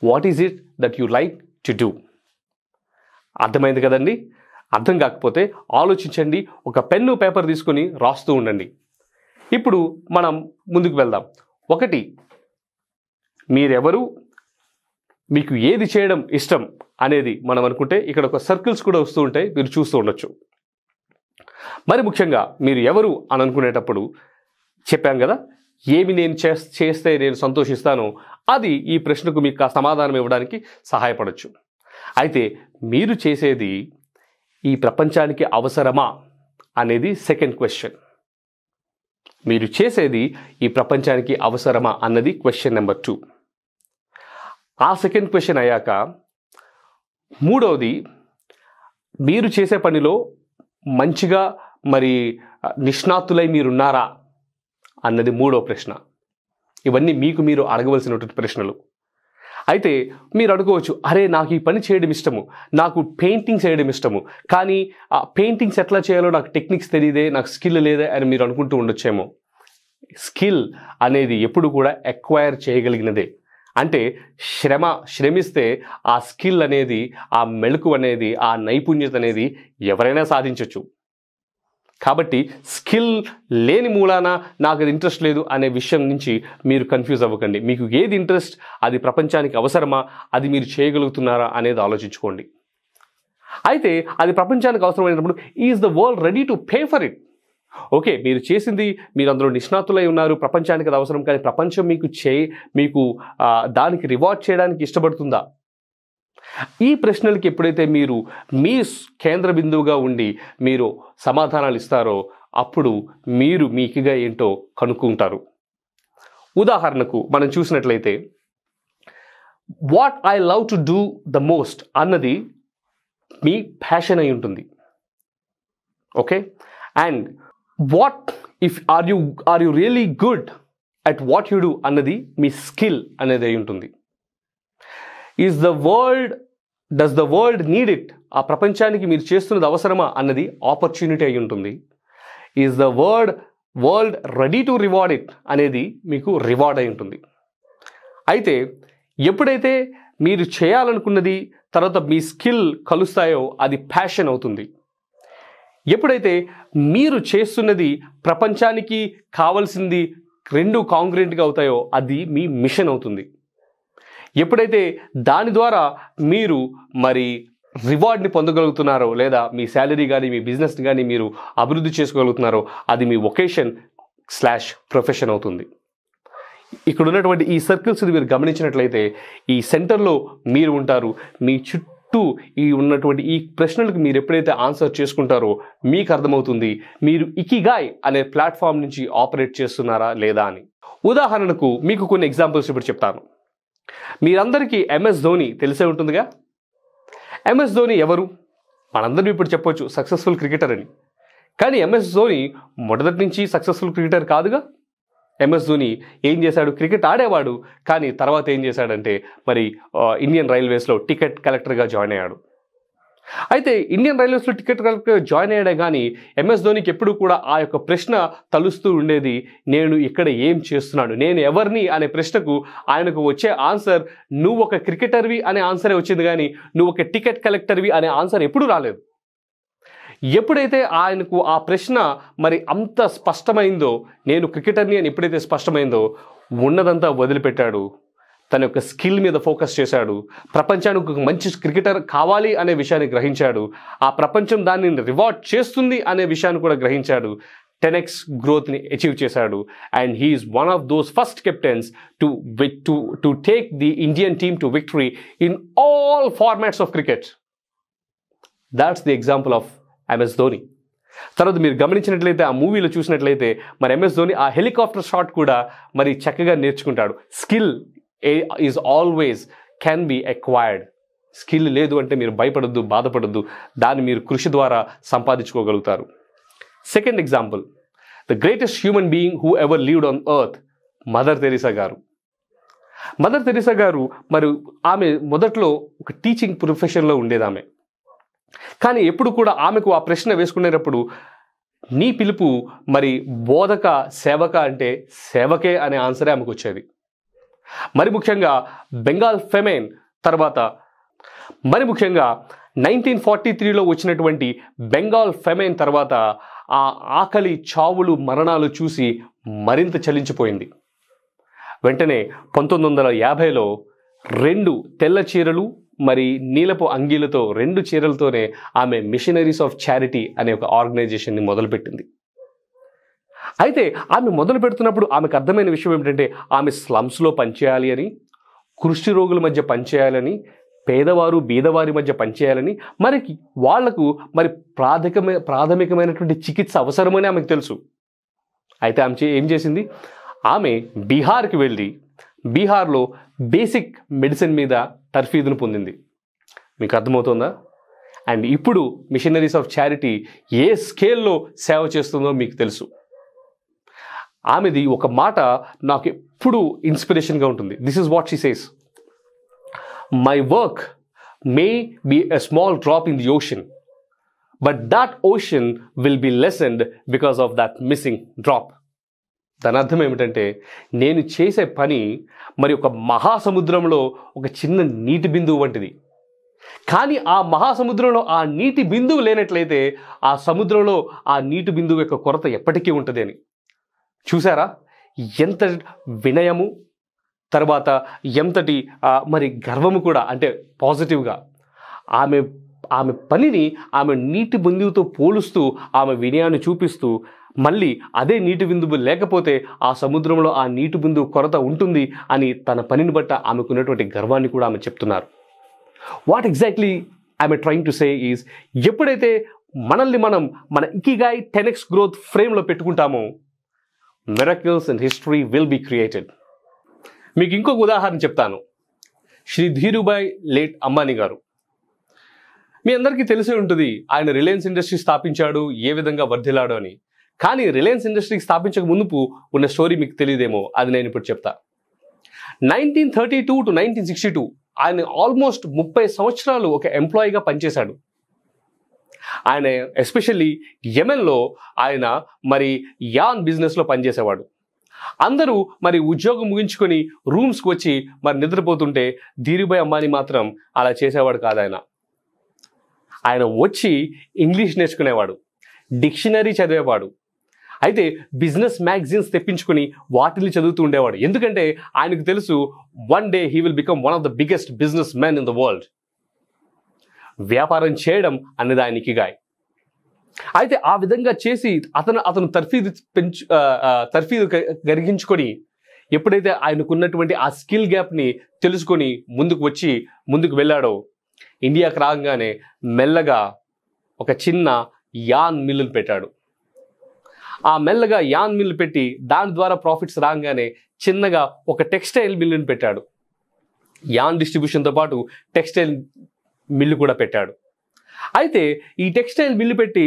what is it that you like to do అర్థమైంది కదండి అర్థం కాకపోతే ఆలోచించండి ఒక పెన్ను పేపర్ తీసుకొని రాస్తూ ఉండండి ఇప్పుడు మనం ముందుకు వెళ్దాం ఒకటి మీరెవరు మీకు ఏది చేయడం ఇష్టం అనేది మనం అనుకుంటే ఇక్కడ ఒక సర్కిల్స్ కూడా వస్తూ ఉంటాయి మీరు చూస్తూ ఉండొచ్చు మరి ముఖ్యంగా మీరు ఎవరు అని అనుకునేటప్పుడు చెప్పాం కదా ఏమి నేను చేస్తే నేను సంతోషిస్తాను అది ఈ ప్రశ్నకు మీకు సమాధానం ఇవ్వడానికి సహాయపడచ్చు అయితే మీరు చేసేది ఈ ప్రపంచానికి అవసరమా అనేది సెకండ్ క్వశ్చన్ మీరు చేసేది ఈ ప్రపంచానికి అవసరమా అన్నది క్వశ్చన్ నెంబర్ టూ ఆ సెకండ్ క్వశ్చన్ అయ్యాక మూడవది మీరు చేసే పనిలో మంచిగా మరి నిష్ణాతులై మీరున్నారా అన్నది మూడో ప్రశ్న ఇవన్నీ మీకు మీరు అడగవలసినటువంటి ప్రశ్నలు అయితే మీరు అనుకోవచ్చు అరే నాకు ఈ పని చేయడం ఇష్టము నాకు పెయింటింగ్ చేయడం ఇష్టము కానీ ఆ పెయింటింగ్స్ ఎట్లా చేయాలో నాకు టెక్నిక్స్ తెలియదే నాకు స్కిల్ లేదే అని మీరు అనుకుంటూ ఉండొచ్చేమో స్కిల్ అనేది ఎప్పుడు కూడా ఎక్వైర్ చేయగలిగినదే అంటే శ్రమ శ్రమిస్తే ఆ స్కిల్ అనేది ఆ మెళుకు అనేది ఆ నైపుణ్యత అనేది ఎవరైనా సాధించవచ్చు కాబట్టి స్కిల్ లేని మూలాన నాకు అది ఇంట్రెస్ట్ లేదు అనే విషయం నుంచి మీరు కన్ఫ్యూజ్ అవ్వకండి మీకు ఏది ఇంట్రెస్ట్ అది ప్రపంచానికి అవసరమా అది మీరు చేయగలుగుతున్నారా అనేది ఆలోచించుకోండి అయితే అది ప్రపంచానికి అవసరమైనప్పుడు is the world ready to pay for it okay మీరు చేసింది మీరు అందులో నిష్ణాతులై ఉన్నారు ప్రపంచానికి అది అవసరం కానీ ప్రపంచం మీకు చే మీకు దానికి రివార్డ్ చేయడానికి ఇష్టపడుతుందా ఈ ప్రశ్నలకి ఎప్పుడైతే మీరు మీ కేంద్ర బిందువుగా ఉండి మీరు సమాధానాలు ఇస్తారో అప్పుడు మీరు మీకుగా ఏంటో కనుక్కుంటారు ఉదాహరణకు మనం చూసినట్లయితే what I love to do the most అన్నది మీ ప్యాషన్ అయి ఉంటుంది okay and what if are you are you really good at what you do అన్నది మీ స్కిల్ అనేది అయి ఉంటుంది is the world does the world need it ఆ ప్రపంచానికి మీరు చేస్తున్నది అవసరమా అన్నది ఆపర్చునిటీ అయి ఉంటుంది is the world world ready to reward it అనేది మీకు రివార్డ్ అయి ఉంటుంది అయితే ఎప్పుడైతే మీరు చేయాలనుకున్నది తర్వాత మీ స్కిల్ కలుస్తాయో అది ప్యాషన్ అవుతుంది ఎప్పుడైతే మీరు చేస్తున్నది ప్రపంచానికి కావలసింది రెండు కాంక్రీట్గా అవుతాయో అది మీ మిషన్ అవుతుంది ఎప్పుడైతే దాని ద్వారా మీరు మరి రివార్డ్ని పొందగలుగుతున్నారో లేదా మీ శాలరీ కానీ మీ బిజినెస్ని కానీ మీరు అభివృద్ధి చేసుకోగలుగుతున్నారో అది మీ వొకేషన్ స్లాష్ ప్రొఫెషన్ అవుతుంది ఇక్కడ ఉన్నటువంటి ఈ సర్కిల్స్ని మీరు గమనించినట్లయితే ఈ సెంటర్లో మీరు ఉంటారు మీ చుట్టూ ఈ ఉన్నటువంటి ఈ ప్రశ్నలకు మీరు ఎప్పుడైతే ఆన్సర్ చేసుకుంటారో మీకు అర్థమవుతుంది మీరు ఇకిగాయ్ అనే ప్లాట్ఫామ్ నుంచి ఆపరేట్ చేస్తున్నారా లేదా అని ఉదాహరణకు మీకు కొన్ని ఎగ్జాంపుల్స్ ఇప్పుడు చెప్తాను మీరందరికీ ఎంఎస్ ధోని తెలిసే ఉంటుందిగా ఎంఎస్ ధోని ఎవరు మనందరం ఇప్పుడు చెప్పవచ్చు సక్సెస్ఫుల్ క్రికెటర్ అని కానీ ఎంఎస్ ధోని మొదటి నుంచి సక్సెస్ఫుల్ క్రికెటర్ కాదుగా ఎంఎస్ ధోని ఏం చేశాడు క్రికెట్ ఆడేవాడు కానీ తర్వాత ఏం చేశాడంటే మరి ఇండియన్ రైల్వేస్లో టికెట్ కలెక్టర్గా జాయిన్ అయ్యాడు అయితే ఇండియన్ రైల్వేస్లో టికెట్ కలెక్టర్ జాయిన్ అయ్యాడే కానీ ఎంఎస్ ధోనికి ఎప్పుడు కూడా ఆ యొక్క ప్రశ్న తలుస్తూ ఉండేది నేను ఇక్కడ ఏం చేస్తున్నాను నేను ఎవరిని అనే ప్రశ్నకు ఆయనకు వచ్చే ఆన్సర్ నువ్వు ఒక క్రికెటర్వి అనే ఆన్సరే వచ్చింది కానీ నువ్వు ఒక టికెట్ కలెక్టర్వి అనే ఆన్సర్ ఎప్పుడు రాలేదు ఎప్పుడైతే ఆయనకు ఆ ప్రశ్న మరి అంత స్పష్టమైందో నేను క్రికెటర్ని అని ఎప్పుడైతే స్పష్టమైందో ఉన్నదంతా వదిలిపెట్టాడు తన యొక్క స్కిల్ మీద ఫోకస్ చేశాడు ప్రపంచానికి ఒక మంచి క్రికెటర్ కావాలి అనే విషయాన్ని గ్రహించాడు ఆ ప్రపంచం దాన్ని రివార్డ్ చేస్తుంది అనే విషయాన్ని కూడా గ్రహించాడు టెన్ ఎక్స్ గ్రోత్ని అచీవ్ చేశాడు and he is one of those first captains to to to take the Indian team to victory in all formats of cricket that's the example of MS Dhoni తర్వాత మీరు గమనించినట్లయితే ఆ మూవీలో చూసినట్లయితే మరి ఎంఎస్ ధోని ఆ హెలికాప్టర్ షాట్ కూడా మరి చక్కగా నేర్చుకుంటాడు skill is always can be acquired skill లేదు అంటే మీరు భయపడద్దు బాధపడద్దు దాన్ని మీరు కృషి ద్వారా సంపాదించుకోగలుగుతారు second example the greatest human being who ever lived on earth Mother Teresa garu Mother Teresa garu మరి ఆమె మొదట్లో ఒక టీచింగ్ ప్రొఫెషన్లో ఉండేది ఆమె కానీ ఎప్పుడు కూడా ఆమెకు ఆ ప్రశ్న వేసుకునేటప్పుడు నీ పిలుపు మరి బోధక సేవక అంటే సేవకే అనే ఆన్సరే ఆమెకు వచ్చేది మరి ముఖ్యంగా బెంగాల్ ఫెమెన్ తర్వాత మరి ముఖ్యంగా నైన్టీన్ ఫార్టీ త్రీలో వచ్చినటువంటి బెంగాల్ ఫెమెన్ తర్వాత ఆ ఆకలి చావులు మరణాలు చూసి మరింత చలించిపోయింది వెంటనే పంతొమ్మిది వందల యాభైలో రెండు తెల్ల చీరలు మరి నీలపు అంగీలతో రెండు చీరలతోనే ఆమె మిషనరీస్ ఆఫ్ చారిటీ అనే ఒక ఆర్గనైజేషన్ని మొదలుపెట్టింది అయితే ఆమె మొదలు పెడుతున్నప్పుడు ఆమెకు అర్థమైన విషయం ఏమిటంటే ఆమె స్లమ్స్లో పనిచేయాలి అని కృష్టి రోగుల మధ్య పనిచేయాలని పేదవారు బీదవారి మధ్య పనిచేయాలని మనకి వాళ్లకు మరి ప్రాథమికమైన ప్రాథమికమైనటువంటి చికిత్స అవసరమని ఆమెకు తెలుసు అయితే ఆమె ఏం చేసింది ఆమె బీహార్కి వెళ్ళి బీహార్లో బేసిక్ మెడిసిన్ మీద తర్ఫీదును పొందింది మీకు అర్థమవుతుందా అండ్ ఇప్పుడు మిషనరీస్ ఆఫ్ చారిటీ ఏ స్కేల్లో సేవ చేస్తుందో మీకు తెలుసు ఆమెది ఒక మాట నాకు ఎప్పుడూ ఇన్స్పిరేషన్గా ఉంటుంది this is what she says my work may be a small drop in the ocean but that ocean will be lessened because of that missing drop దాని అర్థం ఏమిటంటే నేను చేసే పని మరి ఒక మహాసముద్రంలో ఒక చిన్న నీటి బిందువు వంటిది కానీ ఆ మహాసముద్రంలో ఆ నీటి బిందువు లేనట్లయితే ఆ సముద్రంలో ఆ నీటి బిందువు యొక్క కొరత ఎప్పటికీ ఉంటుంది అని చూసారా ఎంత వినయము తర్వాత ఎంతటి మరి గర్వము కూడా అంటే పాజిటివ్గా ఆమె ఆమె పనిని ఆమె నీటి బిందువుతో పోలుస్తూ ఆమె వినయాన్ని చూపిస్తూ మళ్ళీ అదే నీటి బిందువు లేకపోతే ఆ సముద్రంలో ఆ నీటి బిందువు కొరత ఉంటుంది అని తన పనిని బట్ట ఆమెకున్నటువంటి గర్వాన్ని కూడా ఆమె చెప్తున్నారు what exactly I'm trying to say is ఎప్పుడైతే మనల్ని మనం మన ఇకిగాయ్ టెనెక్స్ గ్రోత్ ఫ్రేమ్లో పెట్టుకుంటామో miracles in history will be created మీకు ఇంకొక ఉదాహరణ చెప్తాను శ్రీ ధీరుభాయ్ లేట్ అంబానీ గారు మీ అందరికీ తెలిసే ఉంటుంది ఆయన రిలయన్స్ ఇండస్ట్రీ స్థాపించాడు ఏ విధంగా వర్ధిలాడు అని కానీ రిలయన్స్ ఇండస్ట్రీకి స్థాపించక ముందుపు ఉన్న స్టోరీ మీకు తెలియదేమో అది నేను ఇప్పుడు చెప్తా nineteen thirty two to nineteen sixty two ఆయన ఆల్మోస్ట్ ముప్పై సంవత్సరాలు ఒక ఎంప్లాయీగా పనిచేశాడు ఆయన ఎస్పెషల్లీ యెమెన్లో ఆయన మరి యాన్ బిజినెస్లో పనిచేసేవాడు అందరూ మరి ఉద్యోగం ముగించుకొని రూమ్స్కి వచ్చి మరి నిద్రపోతుంటే ధీరుభాయ్ అమ్మాని మాత్రం అలా చేసేవాడు కాదు ఆయన ఆయన వచ్చి ఇంగ్లీష్ నేర్చుకునేవాడు డిక్షనరీ చదివేవాడు అయితే బిజినెస్ మ్యాగజైన్స్ తెప్పించుకుని వాటిని చదువుతూ ఉండేవాడు ఎందుకంటే ఆయనకు తెలుసు one day he will become one of the biggest businessman in the world వ్యాపారం చేయడం అన్నదానికి గాయ్ అయితే ఆ విధంగా చేసి అతను అతను తర్ఫీదు పెంచు తర్ఫీదు కరిగించుకొని ఎప్పుడైతే ఆయనకున్నటువంటి ఆ స్కిల్ గ్యాప్ని తెలుసుకొని ముందుకు వచ్చి ముందుకు వెళ్ళాడో ఇండియాకు రాగానే మెల్లగా ఒక చిన్న యాన్ మిల్లులు పెట్టాడు ఆ మెల్లగా యాన్ మిల్లు పెట్టి దాని ద్వారా ప్రాఫిట్స్ రాగానే చిన్నగా ఒక టెక్స్టైల్ మిల్లుని పెట్టాడు యాన్ డిస్ట్రిబ్యూషన్తో పాటు టెక్స్టైల్ మిల్లు కూడా పెట్టాడు అయితే ఈ టెక్స్టైల్ మిల్లు పెట్టి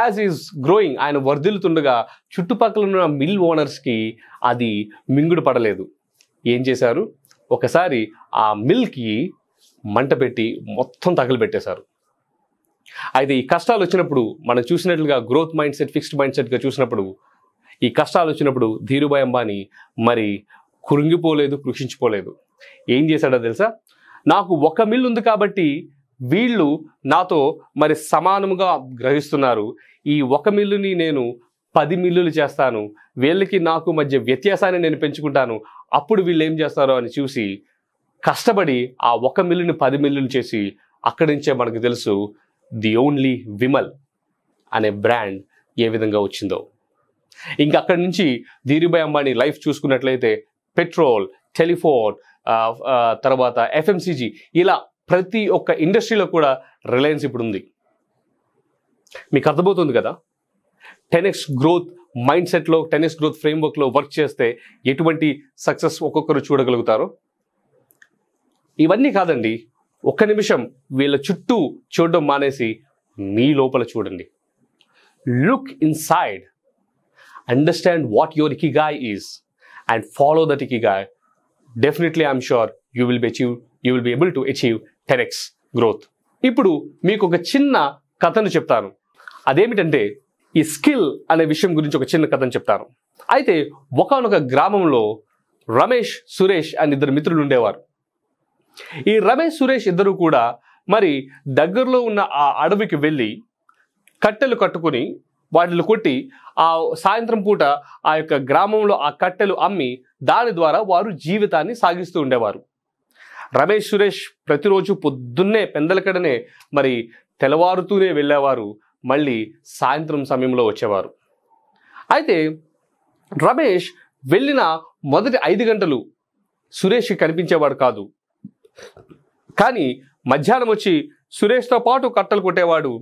యాజ్ ఈజ్ గ్రోయింగ్ ఆయన వర్ధిల్లుతుండగా చుట్టుపక్కల ఉన్న మిల్ ఓనర్స్కి అది మింగుడు పడలేదు ఏం చేశారు ఒకసారి ఆ మిల్కి మంట పెట్టి మొత్తం తగలబెట్టేశారు అయితే ఈ కష్టాలు వచ్చినప్పుడు మనం చూసినట్లుగా growth mindset fixed mind సెట్గా చూసినప్పుడు ఈ కష్టాలు వచ్చినప్పుడు ధీరుభాయ్ అంబానీ మరి కురుంగిపోలేదు కృషించిపోలేదు ఏం చేశాడో తెలుసా నాకు ఒక మిల్ ఉంది కాబట్టి వీళ్ళు నాతో మరి సమానముగా గ్రహిస్తున్నారు ఈ ఒక మిల్లుని నేను పది మిల్లులు చేస్తాను వీళ్ళకి నాకు మధ్య వ్యత్యాసాన్ని నేను పెంచుకుంటాను అప్పుడు వీళ్ళు ఏం చేస్తారో అని చూసి కష్టపడి ఆ ఒక మిల్లుని పది మిల్లులు చేసి అక్కడి నుంచే మనకు తెలుసు ది ఓన్లీ విమల్ అనే బ్రాండ్ ఏ విధంగా వచ్చిందో ఇంకా అక్కడి నుంచి ధీరుభాయ్ అంబానీ లైఫ్ చూసుకున్నట్లయితే పెట్రోల్ టెలిఫోన్ తర్వాత ఎఫ్ఎంసీజీ ఇలా ప్రతి ఒక్క ఇండస్ట్రీలో కూడా రిలయన్స్ ఇప్పుడు ఉంది మీకు అర్థమవుతుంది కదా టెనెక్స్ గ్రోత్ మైండ్ సెట్లో టెన్నిస్ గ్రోత్ ఫ్రేమ్వర్క్లో వర్క్ చేస్తే ఎటువంటి సక్సెస్ ఒక్కొక్కరు చూడగలుగుతారు ఇవన్నీ కాదండి ఒక్క నిమిషం వీళ్ళ చుట్టూ చూడడం మానేసి మీ లోపల చూడండి look inside understand what your ikigai is and follow that ikigai definitely I'm sure you will be achieve you will be able to achieve ten x growth ఇప్పుడు మీకు ఒక చిన్న కథను చెప్తాను అదేమిటంటే ఈ స్కిల్ అనే విషయం గురించి ఒక చిన్న కథను చెప్తాను అయితే ఒకనొక గ్రామంలో రమేష్ సురేష్ అని ఇద్దరు మిత్రులు ఉండేవారు ఈ రమేష్ సురేష్ ఇద్దరు కూడా మరి దగ్గరలో ఉన్న ఆ అడవికి వెళ్ళి కట్టెలు కట్టుకుని వాటిని కొట్టి ఆ సాయంత్రం పూట ఆ యొక్క గ్రామంలో ఆ కట్టెలు అమ్మి దాని ద్వారా వారు జీవితాన్ని సాగిస్తూ ఉండేవారు రమేష్ సురేష్ ప్రతిరోజు పొద్దున్నే పెందలకడనే మరి తెల్లవారుతూనే వెళ్ళేవారు మళ్ళీ సాయంత్రం సమయంలో వచ్చేవారు అయితే రమేష్ వెళ్ళిన మొదటి ఐదు గంటలు సురేష్ కనిపించేవాడు కాదు కానీ మధ్యాహ్నం వచ్చి సురేష్తో పాటు కట్టలు కొట్టేవాడు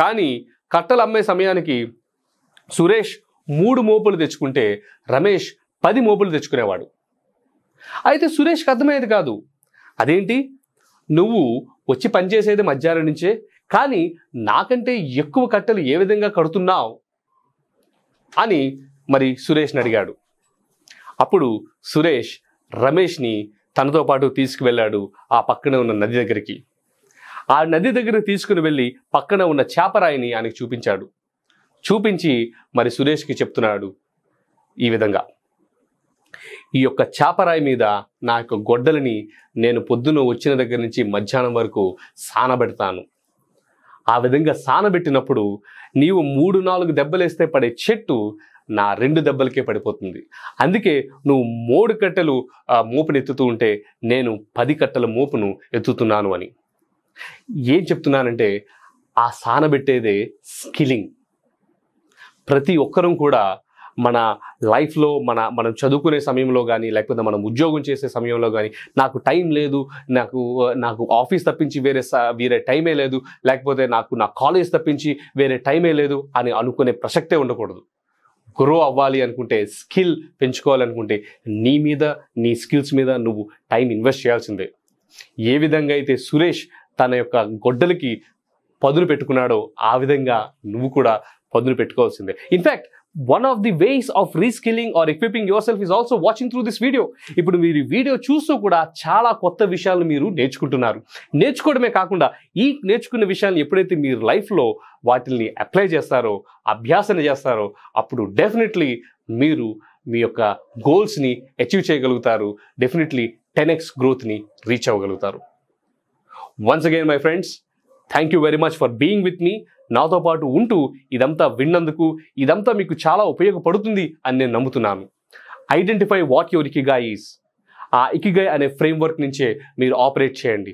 కానీ కట్టలు అమ్మే సమయానికి సురేష్ మూడు మోపులు తెచ్చుకుంటే రమేష్ పది మోపులు తెచ్చుకునేవాడు అయితే సురేష్కి అర్థమయ్యేది కాదు అదేంటి నువ్వు వచ్చి పనిచేసేది మధ్యాహ్నం నుంచే కానీ నాకంటే ఎక్కువ కట్టెలు ఏ విధంగా కడుతున్నావు అని మరి సురేష్ని అడిగాడు అప్పుడు సురేష్ రమేష్ని తనతో పాటు తీసుకువెళ్ళాడు ఆ పక్కనే ఉన్న నది దగ్గరికి ఆ నది దగ్గర తీసుకుని వెళ్ళి పక్కన ఉన్న చేపరాయిని ఆయనకి చూపించాడు చూపించి మరి సురేష్కి చెప్తున్నాడు ఈ విధంగా ఈ యొక్క చేపరాయి మీద నా యొక్క గొడ్డలిని నేను పొద్దున వచ్చిన దగ్గర నుంచి మధ్యాహ్నం వరకు సానబెడతాను ఆ విధంగా సానబెట్టినప్పుడు నీవు మూడు నాలుగు దెబ్బలేస్తే పడే చెట్టు నా రెండు దెబ్బలకే పడిపోతుంది అందుకే నువ్వు మూడు కట్టెలు మోపును ఎత్తుతూ ఉంటే నేను పది కట్టెల మోపును ఎత్తుతున్నాను అని ఏం చెప్తున్నానంటే ఆ సానబెట్టేదే స్కిల్లింగ్ ప్రతి ఒక్కరం కూడా మన లైఫ్లో మన మనం చదువుకునే సమయంలో కానీ లేకపోతే మనం ఉద్యోగం చేసే సమయంలో కానీ నాకు టైం లేదు నాకు నాకు ఆఫీస్ తప్పించి వేరే వేరే టైమే లేదు లేకపోతే నాకు నా కాలేజ్ తప్పించి వేరే టైమే లేదు అని అనుకునే ప్రసక్తే ఉండకూడదు గ్రో అవ్వాలి అనుకుంటే స్కిల్ పెంచుకోవాలనుకుంటే నీ మీద నీ స్కిల్స్ మీద నువ్వు టైం ఇన్వెస్ట్ చేయాల్సిందే ఏ విధంగా అయితే సురేష్ తన యొక్క గొడ్డలికి పదును పెట్టుకున్నాడో ఆ విధంగా నువ్వు కూడా పదును పెట్టుకోవాల్సిందే in fact one of the ways of reskilling or equipping yourself is also watching through this video ఇప్పుడు మీరు వీడియో చూస్తూ కూడా చాలా కొత్త విషయాలు మీరు నేర్చుకుంటున్నారు నేర్చుకోవడమే కాకుండా ఈ నేర్చుకున్న విషయాన్ని ఎప్పుడైతే మీరు లైఫ్లో వాటిని అప్లై చేస్తారో అభ్యాసన చేస్తారో అప్పుడు డెఫినెట్లీ మీరు మీ యొక్క గోల్స్ని అచీవ్ చేయగలుగుతారు డెఫినెట్లీ టెన్ ఎక్స్ గ్రోత్ని రీచ్ అవ్వగలుగుతారు once again my friends thank you very much for being with మీ నాతో పాటు ఉంటూ ఇదంతా విన్నందుకు ఇదంతా మీకు చాలా ఉపయోగపడుతుంది అని నేను నమ్ముతున్నాను identify what your ikigai is ఆ ఇకిగాయ్ అనే ఫ్రేమ్వర్క్ నుంచే మీరు ఆపరేట్ చేయండి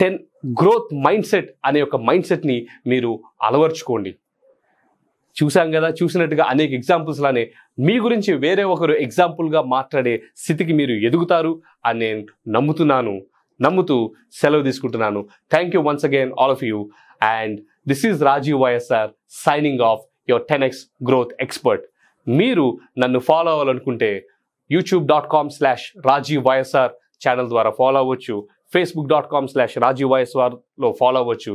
టెన్ గ్రోత్ మైండ్ సెట్ అనే ఒక మైండ్ సెట్ని మీరు అలవర్చుకోండి చూసాం కదా చూసినట్టుగా అనేక ఎగ్జాంపుల్స్ లానే మీ గురించి వేరే ఒకరు ఎగ్జాంపుల్గా మాట్లాడే స్థితికి మీరు ఎదుగుతారు అని నేను నమ్ముతున్నాను నమ్ముతూ సెలవు తీసుకుంటున్నాను thank you once again all of you and this is Rajeev YSR signing off your ten X growth expert మీరు నన్ను ఫాలో అవ్వాలనుకుంటే YouTube dot com slash Rajeev YSR channel ద్వారా ఫాలో అవ్వచ్చు Facebook dot com slash Rajeev వైఎస్ఆర్లో ఫాలో అవ్వచ్చు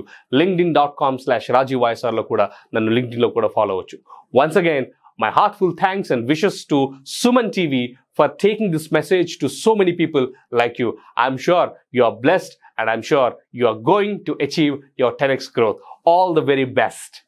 in dot com slash Rajeev వైఎస్ఆర్లో కూడా నన్ను లింక్డ్ఇన్లో కూడా ఫాలో అవ్వచ్చు once again my heartful thanks and wishes to Suman TV for taking this message to so many people like you. I'm sure you are blessed and I'm sure you are going to achieve your 10x growth. All the very best.